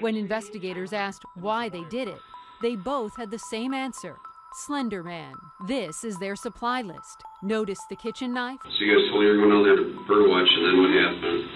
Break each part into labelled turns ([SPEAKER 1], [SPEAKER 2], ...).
[SPEAKER 1] When investigators asked why they did it, they both had the same answer Slender Man. This is their supply list. Notice the kitchen knife? So you guys told everyone on going to that bird watch, and then what happened?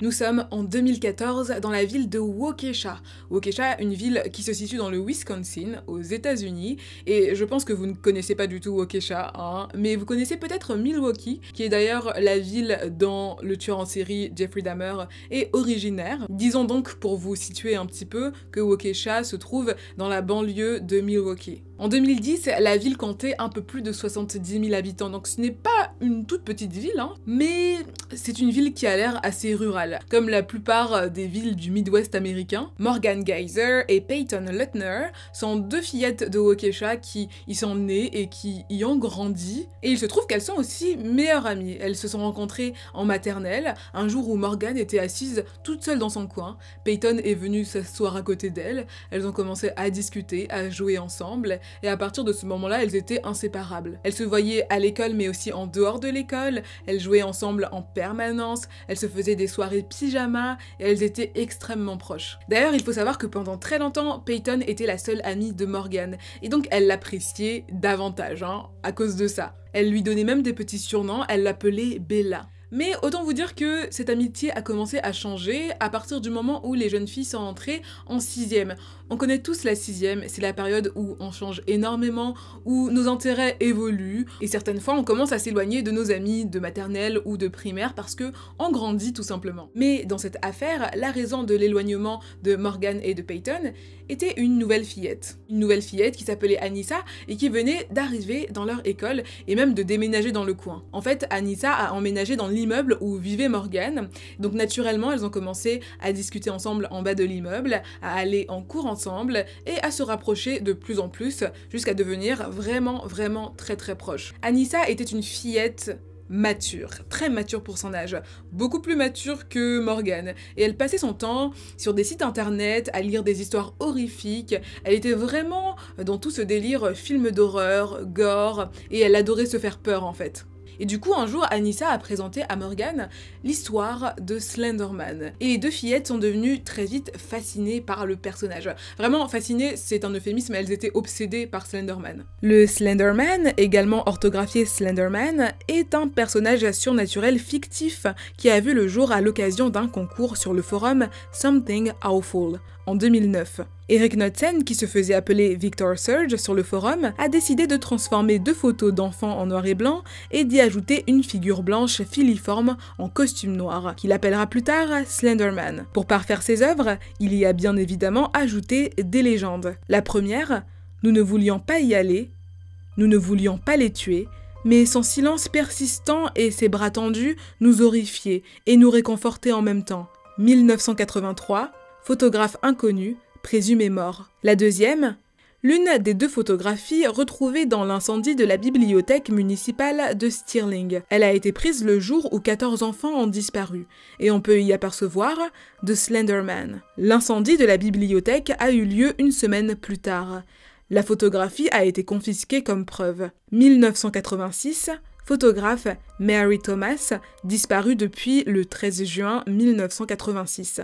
[SPEAKER 1] Nous sommes en 2014 dans la ville de Waukesha. Waukesha, une ville qui se situe dans le Wisconsin, aux États-Unis, et je pense que vous ne connaissez pas du tout Waukesha, hein, mais vous connaissez peut-être Milwaukee, qui est d'ailleurs la ville dont le tueur en série Jeffrey Dahmer est originaire. Disons donc, pour vous situer un petit peu, que Waukesha se trouve dans la banlieue de Milwaukee. En 2010, la ville comptait un peu plus de 70 000 habitants, donc ce n'est pas une toute petite ville, hein, mais c'est une ville qui a l'air assez rurale. Comme la plupart euh, des villes du Midwest américain, Morgan Geyser et Peyton Lutner sont deux fillettes de Waukesha qui y sont nées et qui y ont grandi. Et il se trouve qu'elles sont aussi meilleures amies. Elles se sont rencontrées en maternelle, un jour où Morgan était assise toute seule dans son coin. Peyton est venue s'asseoir à côté d'elle. Elles ont commencé à discuter, à jouer ensemble. Et à partir de ce moment-là, elles étaient inséparables. Elles se voyaient à l'école mais aussi en dehors de l'école, elles jouaient ensemble en permanence, elles se faisaient des soirées pyjama et elles étaient extrêmement proches. D'ailleurs, il faut savoir que pendant très longtemps, Peyton était la seule amie de Morgan et donc elle l'appréciait davantage hein, à cause de ça. Elle lui donnait même des petits surnoms, elle l'appelait Bella. Mais autant vous dire que cette amitié a commencé à changer à partir du moment où les jeunes filles sont entrées en sixième. On connaît tous la sixième, c'est la période où on change énormément, où nos intérêts évoluent, et certaines fois on commence à s'éloigner de nos amis de maternelle ou de primaire parce que on grandit tout simplement. Mais dans cette affaire, la raison de l'éloignement de Morgan et de Peyton était une nouvelle fillette. Une nouvelle fillette qui s'appelait Anissa et qui venait d'arriver dans leur école et même de déménager dans le coin. En fait, Anissa a emménagé dans l'île l'immeuble où vivait Morgane. Donc naturellement, elles ont commencé à discuter ensemble en bas de l'immeuble, à aller en cours ensemble et à se rapprocher de plus en plus jusqu'à devenir vraiment, vraiment très très proches. Anissa était une fillette mature, très mature pour son âge, beaucoup plus mature que Morgane. Et elle passait son temps sur des sites internet à lire des histoires horrifiques. Elle était vraiment dans tout ce délire film d'horreur, gore, et elle adorait se faire peur en fait. Et du coup, un jour, Anissa a présenté à Morgan l'histoire de Slenderman. Et les deux fillettes sont devenues très vite fascinées par le personnage. Vraiment, fascinées, c'est un euphémisme, elles étaient obsédées par Slenderman. Le Slenderman, également orthographié Slenderman, est un personnage surnaturel fictif qui a vu le jour à l'occasion d'un concours sur le forum Something Awful en 2009. Eric Knudsen, qui se faisait appeler Victor Surge sur le forum, a décidé de transformer deux photos d'enfants en noir et blanc et d'y ajouter une figure blanche filiforme en costume noir, qu'il appellera plus tard Slenderman. Pour parfaire ses œuvres, il y a bien évidemment ajouté des légendes. La première, nous ne voulions pas y aller, nous ne voulions pas les tuer, mais son silence persistant et ses bras tendus nous horrifiaient et nous réconfortaient en même temps. 1983, photographe inconnu, présumé mort. La deuxième, l'une des deux photographies retrouvées dans l'incendie de la bibliothèque municipale de Stirling. Elle a été prise le jour où 14 enfants ont disparu, et on peut y apercevoir The Slenderman. L'incendie de la bibliothèque a eu lieu une semaine plus tard. La photographie a été confisquée comme preuve. 1986, photographe Mary Thomas, disparue depuis le 13 juin 1986.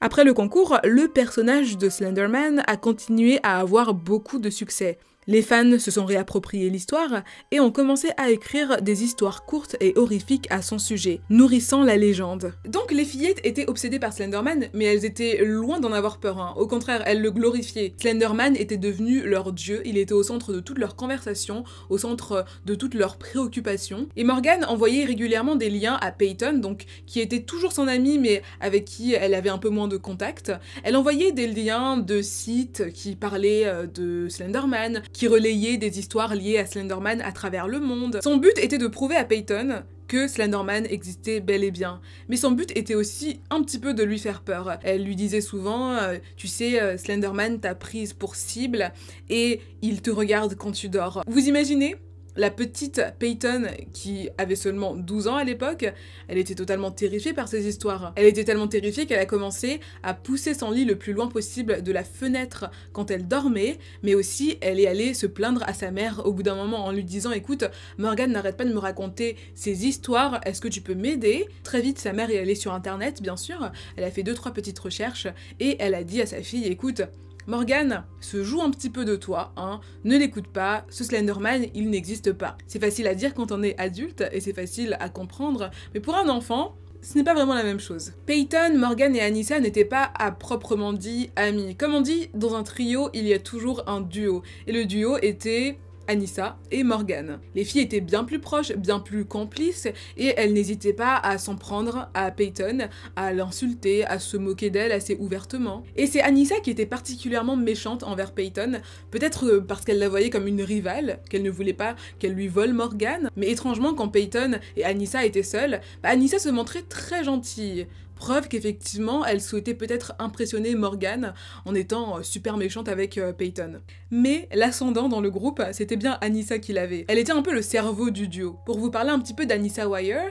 [SPEAKER 1] Après le concours, le personnage de Slenderman a continué à avoir beaucoup de succès. Les fans se sont réappropriés l'histoire et ont commencé à écrire des histoires courtes et horrifiques à son sujet, nourrissant la légende. Donc les fillettes étaient obsédées par Slenderman, mais elles étaient loin d'en avoir peur. Hein. Au contraire, elles le glorifiaient. Slenderman était devenu leur dieu, il était au centre de toutes leurs conversations, au centre de toutes leurs préoccupations. Et Morgan envoyait régulièrement des liens à Peyton, donc qui était toujours son ami mais avec qui elle avait un peu moins de contact. Elle envoyait des liens de sites qui parlaient euh, de Slenderman, qui relayait des histoires liées à Slenderman à travers le monde. Son but était de prouver à Peyton que Slenderman existait bel et bien. Mais son but était aussi un petit peu de lui faire peur. Elle lui disait souvent, euh, tu sais, euh, Slenderman t'a prise pour cible et il te regarde quand tu dors. Vous imaginez la petite Peyton, qui avait seulement 12 ans à l'époque, elle était totalement terrifiée par ces histoires. Elle était tellement terrifiée qu'elle a commencé à pousser son lit le plus loin possible de la fenêtre quand elle dormait, mais aussi elle est allée se plaindre à sa mère au bout d'un moment en lui disant écoute, Morgan n'arrête pas de me raconter ces histoires, est-ce que tu peux m'aider Très vite, sa mère est allée sur internet, bien sûr, elle a fait deux trois petites recherches et elle a dit à sa fille écoute, Morgan se joue un petit peu de toi, hein. ne l'écoute pas, ce Slenderman, il n'existe pas. C'est facile à dire quand on est adulte et c'est facile à comprendre, mais pour un enfant, ce n'est pas vraiment la même chose. Peyton, Morgan et Anissa n'étaient pas à proprement dit amis. Comme on dit, dans un trio, il y a toujours un duo. Et le duo était Anissa et Morgan. Les filles étaient bien plus proches, bien plus complices, et elles n'hésitaient pas à s'en prendre à Peyton, à l'insulter, à se moquer d'elle assez ouvertement. Et c'est Anissa qui était particulièrement méchante envers Peyton, peut-être parce qu'elle la voyait comme une rivale, qu'elle ne voulait pas qu'elle lui vole Morgan. mais étrangement quand Peyton et Anissa étaient seules, bah, Anissa se montrait très gentille, Preuve qu'effectivement, elle souhaitait peut-être impressionner Morgan en étant euh, super méchante avec euh, Peyton. Mais l'ascendant dans le groupe, c'était bien Anissa qui l'avait. Elle était un peu le cerveau du duo. Pour vous parler un petit peu d'Anissa Wire,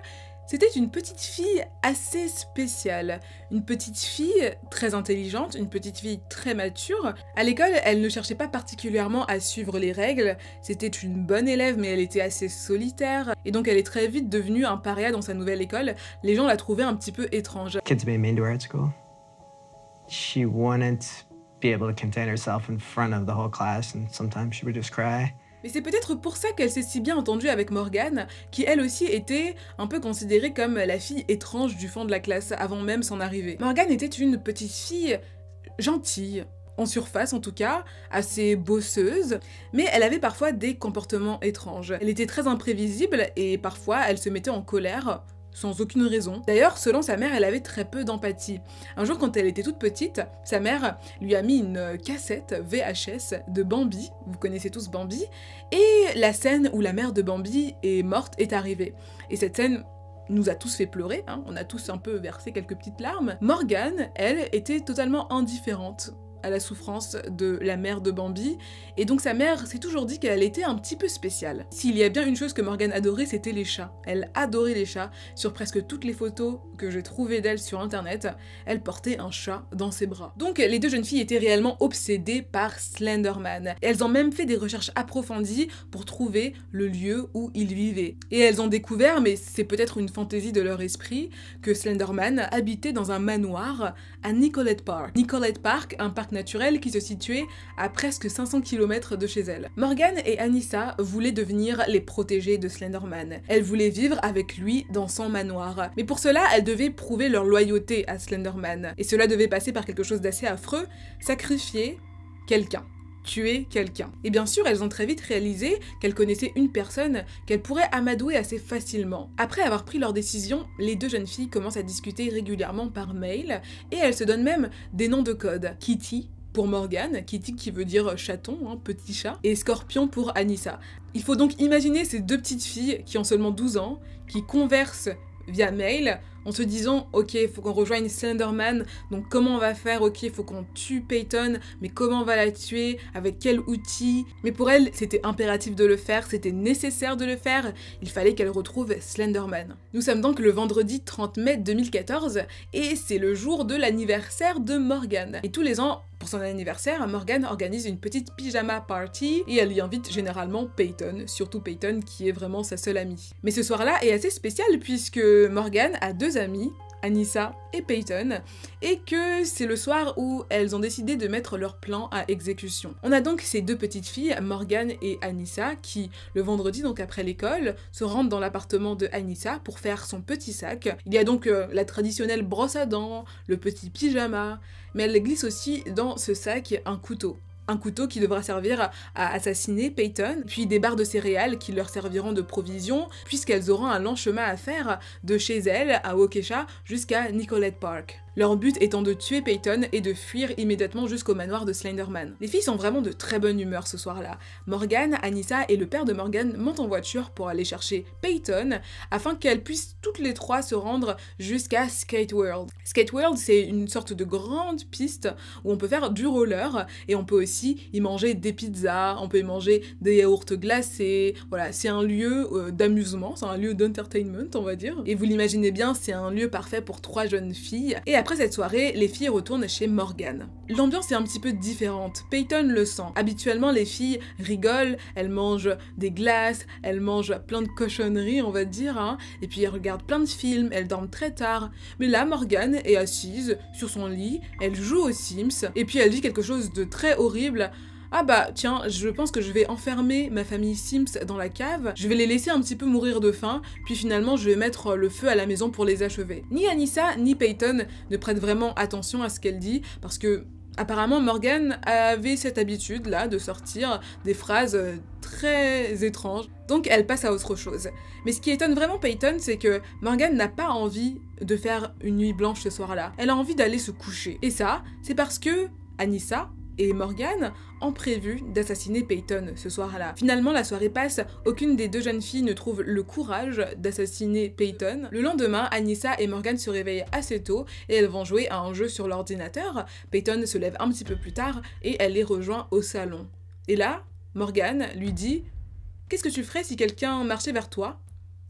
[SPEAKER 1] c'était une petite fille assez spéciale, une petite fille très intelligente, une petite fille très mature. À l'école, elle ne cherchait pas particulièrement à suivre les règles, c'était une bonne élève mais elle était assez solitaire et donc elle est très vite devenue un paria dans sa nouvelle école. Les gens la trouvaient un petit peu étrange. She wouldn't be able to contain herself in front of the whole class mais c'est peut-être pour ça qu'elle s'est si bien entendue avec Morgane, qui elle aussi était un peu considérée comme la fille étrange du fond de la classe avant même son arrivée. Morgane était une petite fille gentille, en surface en tout cas, assez bosseuse, mais elle avait parfois des comportements étranges. Elle était très imprévisible et parfois elle se mettait en colère sans aucune raison. D'ailleurs, selon sa mère, elle avait très peu d'empathie. Un jour, quand elle était toute petite, sa mère lui a mis une cassette VHS de Bambi, vous connaissez tous Bambi, et la scène où la mère de Bambi est morte est arrivée. Et cette scène nous a tous fait pleurer, hein. on a tous un peu versé quelques petites larmes. Morgan, elle, était totalement indifférente à la souffrance de la mère de Bambi. Et donc sa mère s'est toujours dit qu'elle était un petit peu spéciale. S'il y a bien une chose que Morgane adorait, c'était les chats. Elle adorait les chats. Sur presque toutes les photos que j'ai trouvées d'elle sur internet, elle portait un chat dans ses bras. Donc les deux jeunes filles étaient réellement obsédées par Slenderman. Elles ont même fait des recherches approfondies pour trouver le lieu où il vivait. Et elles ont découvert, mais c'est peut-être une fantaisie de leur esprit, que Slenderman habitait dans un manoir à Nicolette Park. Nicolette Park, un parc Naturel qui se situait à presque 500 km de chez elle. Morgan et Anissa voulaient devenir les protégées de Slenderman. Elles voulaient vivre avec lui dans son manoir. Mais pour cela, elles devaient prouver leur loyauté à Slenderman. Et cela devait passer par quelque chose d'assez affreux, sacrifier quelqu'un tuer quelqu'un. Et bien sûr, elles ont très vite réalisé qu'elles connaissaient une personne qu'elles pourraient amadouer assez facilement. Après avoir pris leur décision, les deux jeunes filles commencent à discuter régulièrement par mail et elles se donnent même des noms de code. Kitty, pour Morgan, Kitty qui veut dire chaton, hein, petit chat, et Scorpion pour Anissa. Il faut donc imaginer ces deux petites filles qui ont seulement 12 ans, qui conversent via mail en se disant ok il faut qu'on rejoigne Slenderman donc comment on va faire ok il faut qu'on tue Peyton mais comment on va la tuer avec quel outil mais pour elle c'était impératif de le faire c'était nécessaire de le faire il fallait qu'elle retrouve Slenderman nous sommes donc le vendredi 30 mai 2014 et c'est le jour de l'anniversaire de Morgan et tous les ans pour son anniversaire, Morgan organise une petite pyjama party et elle y invite généralement Peyton, surtout Peyton qui est vraiment sa seule amie. Mais ce soir-là est assez spécial puisque Morgan a deux amis, Anissa et Peyton, et que c'est le soir où elles ont décidé de mettre leur plan à exécution. On a donc ces deux petites filles, Morgan et Anissa, qui, le vendredi, donc après l'école, se rendent dans l'appartement de Anissa pour faire son petit sac. Il y a donc euh, la traditionnelle brosse à dents, le petit pyjama, mais elle glisse aussi dans ce sac un couteau un couteau qui devra servir à assassiner Peyton, puis des barres de céréales qui leur serviront de provisions, puisqu'elles auront un long chemin à faire de chez elles à Waukesha jusqu'à Nicolette Park leur but étant de tuer Peyton et de fuir immédiatement jusqu'au manoir de Slenderman. Les filles sont vraiment de très bonne humeur ce soir-là. Morgan, Anissa et le père de Morgan montent en voiture pour aller chercher Peyton afin qu'elles puissent toutes les trois se rendre jusqu'à Skate World. Skate World, c'est une sorte de grande piste où on peut faire du roller et on peut aussi y manger des pizzas, on peut y manger des yaourts glacés. Voilà, c'est un lieu euh, d'amusement, c'est un lieu d'entertainment, on va dire. Et vous l'imaginez bien, c'est un lieu parfait pour trois jeunes filles. Et après cette soirée, les filles retournent chez Morgan. L'ambiance est un petit peu différente, Peyton le sent. Habituellement, les filles rigolent, elles mangent des glaces, elles mangent plein de cochonneries, on va dire, hein, et puis elles regardent plein de films, elles dorment très tard. Mais là, Morgan est assise sur son lit, elle joue aux Sims, et puis elle dit quelque chose de très horrible ah bah tiens, je pense que je vais enfermer ma famille Sims dans la cave, je vais les laisser un petit peu mourir de faim, puis finalement je vais mettre le feu à la maison pour les achever. Ni Anissa ni Peyton ne prêtent vraiment attention à ce qu'elle dit parce que Apparemment, Morgan avait cette habitude là de sortir des phrases euh, très étranges. Donc elle passe à autre chose. Mais ce qui étonne vraiment Peyton, c'est que Morgan n'a pas envie de faire une nuit blanche ce soir-là. Elle a envie d'aller se coucher. Et ça, c'est parce que Anissa et Morgan en prévu d'assassiner Peyton ce soir-là. Finalement, la soirée passe, aucune des deux jeunes filles ne trouve le courage d'assassiner Peyton. Le lendemain, Anissa et Morgan se réveillent assez tôt et elles vont jouer à un jeu sur l'ordinateur. Peyton se lève un petit peu plus tard et elle les rejoint au salon. Et là, Morgan lui dit Qu'est-ce que tu ferais si quelqu'un marchait vers toi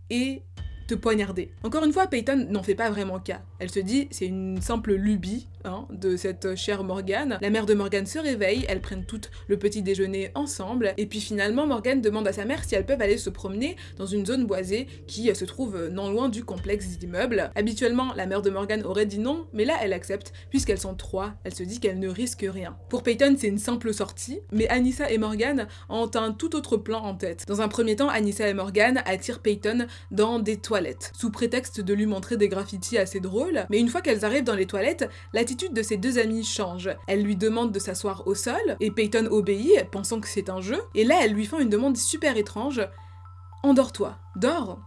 [SPEAKER 1] et te poignarder. Encore une fois, Peyton n'en fait pas vraiment cas. Elle se dit, c'est une simple lubie hein, de cette chère Morgane. La mère de Morgane se réveille, elles prennent toutes le petit déjeuner ensemble, et puis finalement, Morgane demande à sa mère si elles peuvent aller se promener dans une zone boisée qui se trouve non loin du complexe d'immeubles. Habituellement, la mère de Morgane aurait dit non, mais là, elle accepte. Puisqu'elles sont trois, elle se dit qu'elle ne risque rien. Pour Peyton, c'est une simple sortie, mais Anissa et Morgane ont un tout autre plan en tête. Dans un premier temps, Anissa et Morgane attirent Peyton dans des toits sous prétexte de lui montrer des graffitis assez drôles, mais une fois qu'elles arrivent dans les toilettes, l'attitude de ses deux amies change. Elles lui demandent de s'asseoir au sol, et Peyton obéit, pensant que c'est un jeu, et là elles lui font une demande super étrange. Endors-toi, dors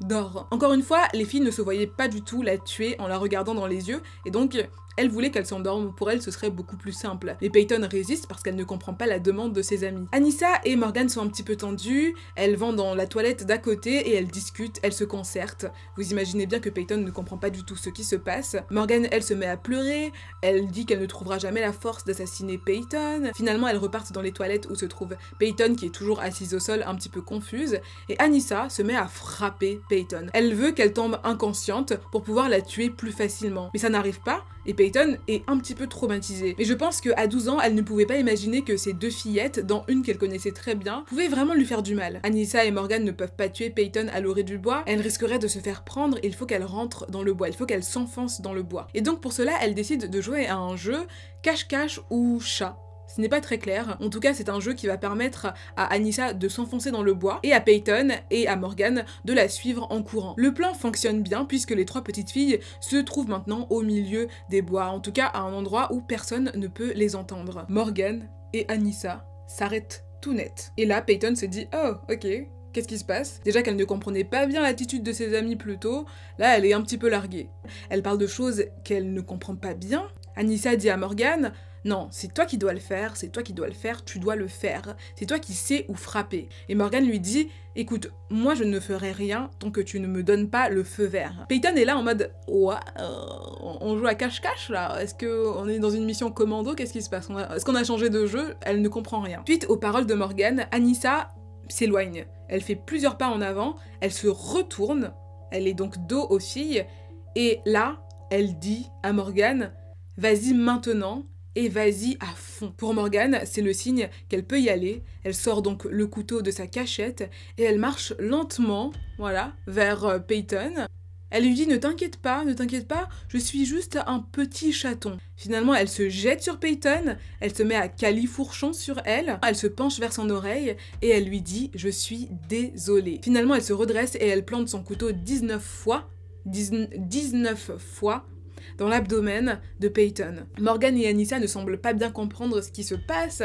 [SPEAKER 1] Dors. Encore une fois, les filles ne se voyaient pas du tout la tuer en la regardant dans les yeux, et donc elle voulait qu'elle s'endorme, pour elle ce serait beaucoup plus simple. Mais Peyton résiste parce qu'elle ne comprend pas la demande de ses amis. Anissa et Morgan sont un petit peu tendues, elles vont dans la toilette d'à côté et elles discutent, elles se concertent. Vous imaginez bien que Peyton ne comprend pas du tout ce qui se passe. Morgan, elle se met à pleurer, elle dit qu'elle ne trouvera jamais la force d'assassiner Peyton. Finalement, elles repartent dans les toilettes où se trouve Peyton qui est toujours assise au sol un petit peu confuse et Anissa se met à frapper Peyton. Elle veut qu'elle tombe inconsciente pour pouvoir la tuer plus facilement. Mais ça n'arrive pas et Peyton est un petit peu traumatisée. Mais je pense qu'à 12 ans, elle ne pouvait pas imaginer que ces deux fillettes, dont une qu'elle connaissait très bien, pouvaient vraiment lui faire du mal. Anissa et Morgan ne peuvent pas tuer Peyton à l'orée du bois, elle risquerait de se faire prendre, il faut qu'elle rentre dans le bois, il faut qu'elle s'enfonce dans le bois. Et donc pour cela, elle décide de jouer à un jeu cache-cache ou chat. Ce n'est pas très clair. En tout cas, c'est un jeu qui va permettre à Anissa de s'enfoncer dans le bois et à Peyton et à Morgan de la suivre en courant. Le plan fonctionne bien puisque les trois petites filles se trouvent maintenant au milieu des bois, en tout cas à un endroit où personne ne peut les entendre. Morgan et Anissa s'arrêtent tout net. Et là, Peyton se dit Oh, ok, Qu'est-ce qui se passe Déjà qu'elle ne comprenait pas bien l'attitude de ses amis plus tôt, là elle est un petit peu larguée. Elle parle de choses qu'elle ne comprend pas bien. Anissa dit à Morgane non, c'est toi qui dois le faire, c'est toi qui dois le faire, tu dois le faire. C'est toi qui sais où frapper. Et Morgan lui dit Écoute, moi je ne ferai rien tant que tu ne me donnes pas le feu vert. Peyton est là en mode Ouais, on joue à cache-cache là Est-ce qu'on est dans une mission commando Qu'est-ce qui se passe Est-ce qu'on a changé de jeu Elle ne comprend rien. Suite aux paroles de Morgan, Anissa s'éloigne. Elle fait plusieurs pas en avant, elle se retourne, elle est donc dos aux filles, et là, elle dit à Morgane Vas-y maintenant, et vas-y à fond. Pour Morgane, c'est le signe qu'elle peut y aller. Elle sort donc le couteau de sa cachette et elle marche lentement, voilà, vers euh, Peyton. Elle lui dit ne t'inquiète pas, ne t'inquiète pas, je suis juste un petit chaton. Finalement, elle se jette sur Peyton, elle se met à califourchon sur elle, elle se penche vers son oreille et elle lui dit je suis désolée. Finalement, elle se redresse et elle plante son couteau 19 fois, 19 fois dans l'abdomen de Peyton. Morgan et Anissa ne semblent pas bien comprendre ce qui se passe.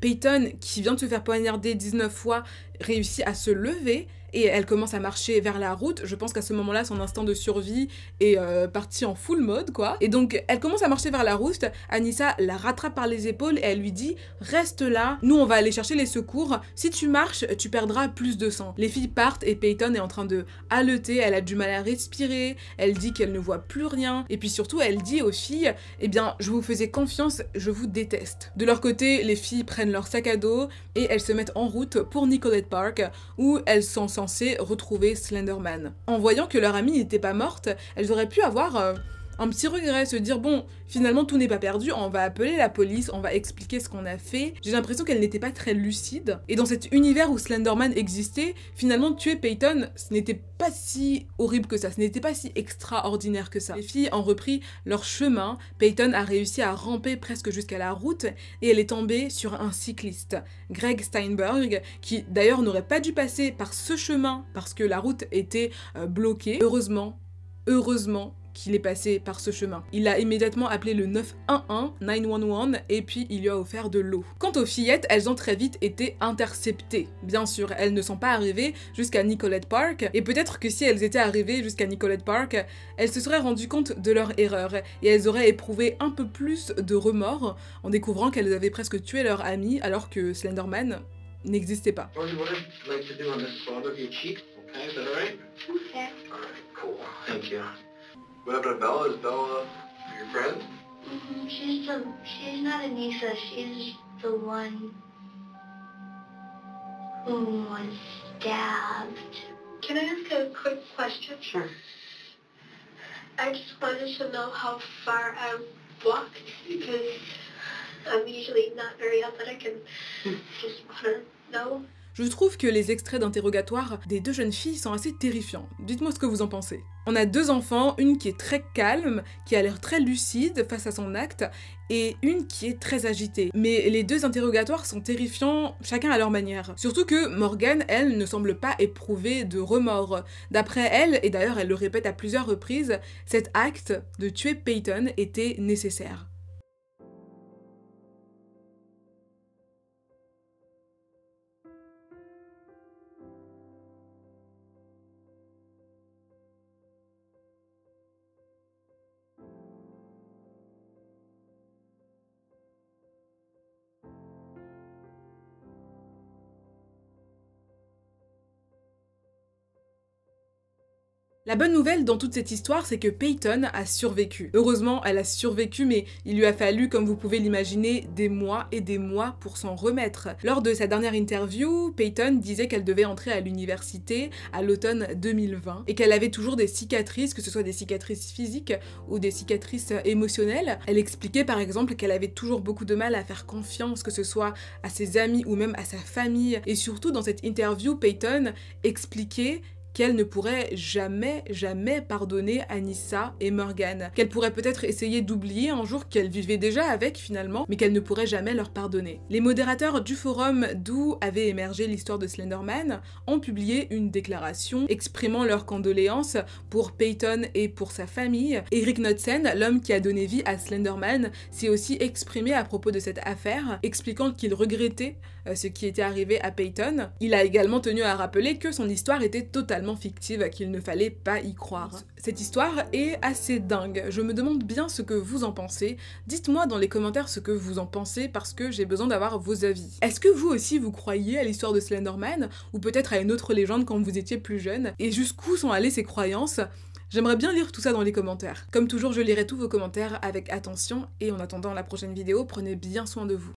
[SPEAKER 1] Peyton, qui vient de se faire poignarder 19 fois, réussit à se lever et elle commence à marcher vers la route. Je pense qu'à ce moment-là, son instant de survie est euh, parti en full mode, quoi. Et donc, elle commence à marcher vers la route. Anissa la rattrape par les épaules et elle lui dit Reste là, nous on va aller chercher les secours. Si tu marches, tu perdras plus de sang. Les filles partent et Peyton est en train de haleter. Elle a du mal à respirer. Elle dit qu'elle ne voit plus rien. Et puis surtout, elle dit aux filles Eh bien, je vous faisais confiance, je vous déteste. De leur côté, les filles prennent leur sac à dos et elles se mettent en route pour Nicolette Park où elles sont censées retrouver Slenderman. En voyant que leur amie n'était pas morte, elles auraient pu avoir euh, un petit regret, se dire bon, finalement tout n'est pas perdu, on va appeler la police, on va expliquer ce qu'on a fait. J'ai l'impression qu'elle n'était pas très lucide. Et dans cet univers où Slenderman existait, finalement tuer Peyton, ce n'était pas si horrible que ça, ce n'était pas si extraordinaire que ça. Les filles ont repris leur chemin, Peyton a réussi à ramper presque jusqu'à la route et elle est tombée sur un cycliste, Greg Steinberg, qui d'ailleurs n'aurait pas dû passer par ce chemin parce que la route était euh, bloquée. Heureusement, heureusement qu'il est passé par ce chemin. Il a immédiatement appelé le 911, 911, et puis il lui a offert de l'eau. Quant aux fillettes, elles ont très vite été interceptées. Bien sûr, elles ne sont pas arrivées jusqu'à Nicolette Park, et peut-être que si elles étaient arrivées jusqu'à Nicolette Park, elles se seraient rendues compte de leur erreur, et elles auraient éprouvé un peu plus de remords en découvrant qu'elles avaient presque tué leur ami alors que Slenderman n'existait pas. What happened to Bella? Is Bella your friend? Mm-hmm. She's the she's not Anissa. She's the one who was stabbed. Can I ask a quick question? Sure. I just wanted to know how far I walked because I'm usually not very athletic and hmm. just want to know. Je trouve que les extraits d'interrogatoire des deux jeunes filles sont assez terrifiants. Dites-moi ce que vous en pensez. On a deux enfants, une qui est très calme, qui a l'air très lucide face à son acte, et une qui est très agitée. Mais les deux interrogatoires sont terrifiants, chacun à leur manière. Surtout que Morgan, elle, ne semble pas éprouver de remords. D'après elle, et d'ailleurs elle le répète à plusieurs reprises, cet acte de tuer Peyton était nécessaire. La bonne nouvelle dans toute cette histoire, c'est que Peyton a survécu. Heureusement, elle a survécu, mais il lui a fallu, comme vous pouvez l'imaginer, des mois et des mois pour s'en remettre. Lors de sa dernière interview, Peyton disait qu'elle devait entrer à l'université à l'automne 2020 et qu'elle avait toujours des cicatrices, que ce soit des cicatrices physiques ou des cicatrices émotionnelles. Elle expliquait par exemple qu'elle avait toujours beaucoup de mal à faire confiance, que ce soit à ses amis ou même à sa famille. Et surtout, dans cette interview, Peyton expliquait qu'elle ne pourrait jamais, jamais pardonner Anissa et Morgan, qu'elle pourrait peut-être essayer d'oublier un jour qu'elle vivait déjà avec finalement, mais qu'elle ne pourrait jamais leur pardonner. Les modérateurs du forum d'où avait émergé l'histoire de Slenderman ont publié une déclaration exprimant leurs condoléances pour Peyton et pour sa famille. Eric Knudsen, l'homme qui a donné vie à Slenderman, s'est aussi exprimé à propos de cette affaire, expliquant qu'il regrettait euh, ce qui était arrivé à Peyton. Il a également tenu à rappeler que son histoire était totalement fictive, qu'il ne fallait pas y croire. Cette histoire est assez dingue, je me demande bien ce que vous en pensez. Dites-moi dans les commentaires ce que vous en pensez parce que j'ai besoin d'avoir vos avis. Est-ce que vous aussi vous croyez à l'histoire de Slenderman ou peut-être à une autre légende quand vous étiez plus jeune Et jusqu'où sont allées ces croyances J'aimerais bien lire tout ça dans les commentaires. Comme toujours, je lirai tous vos commentaires avec attention et en attendant la prochaine vidéo, prenez bien soin de vous.